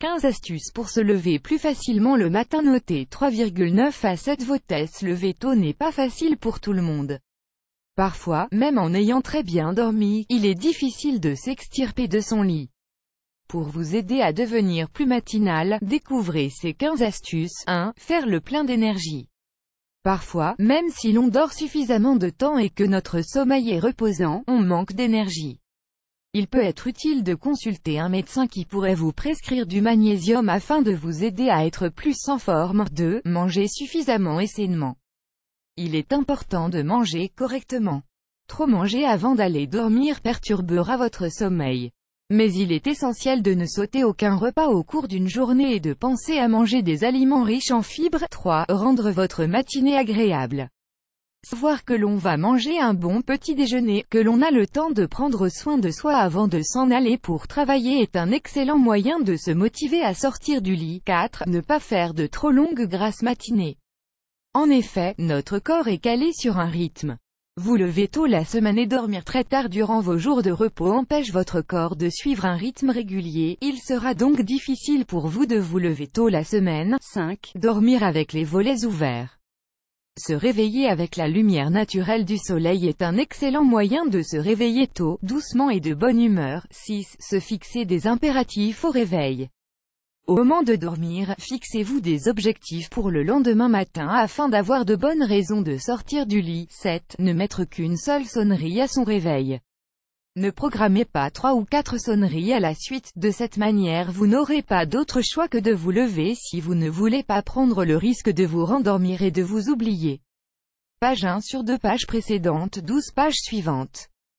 15 astuces pour se lever plus facilement le matin Noté 3,9 à 7 vitesses Lever tôt n'est pas facile pour tout le monde. Parfois, même en ayant très bien dormi, il est difficile de s'extirper de son lit. Pour vous aider à devenir plus matinal, découvrez ces 15 astuces. 1. Faire le plein d'énergie. Parfois, même si l'on dort suffisamment de temps et que notre sommeil est reposant, on manque d'énergie. Il peut être utile de consulter un médecin qui pourrait vous prescrire du magnésium afin de vous aider à être plus en forme. 2. Manger suffisamment et sainement. Il est important de manger correctement. Trop manger avant d'aller dormir perturbera votre sommeil. Mais il est essentiel de ne sauter aucun repas au cours d'une journée et de penser à manger des aliments riches en fibres. 3. Rendre votre matinée agréable. Savoir que l'on va manger un bon petit déjeuner, que l'on a le temps de prendre soin de soi avant de s'en aller pour travailler est un excellent moyen de se motiver à sortir du lit. 4. Ne pas faire de trop longues grasses matinées. En effet, notre corps est calé sur un rythme. Vous levez tôt la semaine et dormir très tard durant vos jours de repos empêche votre corps de suivre un rythme régulier, il sera donc difficile pour vous de vous lever tôt la semaine. 5. Dormir avec les volets ouverts. Se réveiller avec la lumière naturelle du soleil est un excellent moyen de se réveiller tôt, doucement et de bonne humeur. 6. Se fixer des impératifs au réveil. Au moment de dormir, fixez-vous des objectifs pour le lendemain matin afin d'avoir de bonnes raisons de sortir du lit. 7. Ne mettre qu'une seule sonnerie à son réveil. Ne programmez pas trois ou quatre sonneries à la suite, de cette manière vous n'aurez pas d'autre choix que de vous lever si vous ne voulez pas prendre le risque de vous rendormir et de vous oublier. Page 1 sur 2 pages précédentes 12 pages suivantes.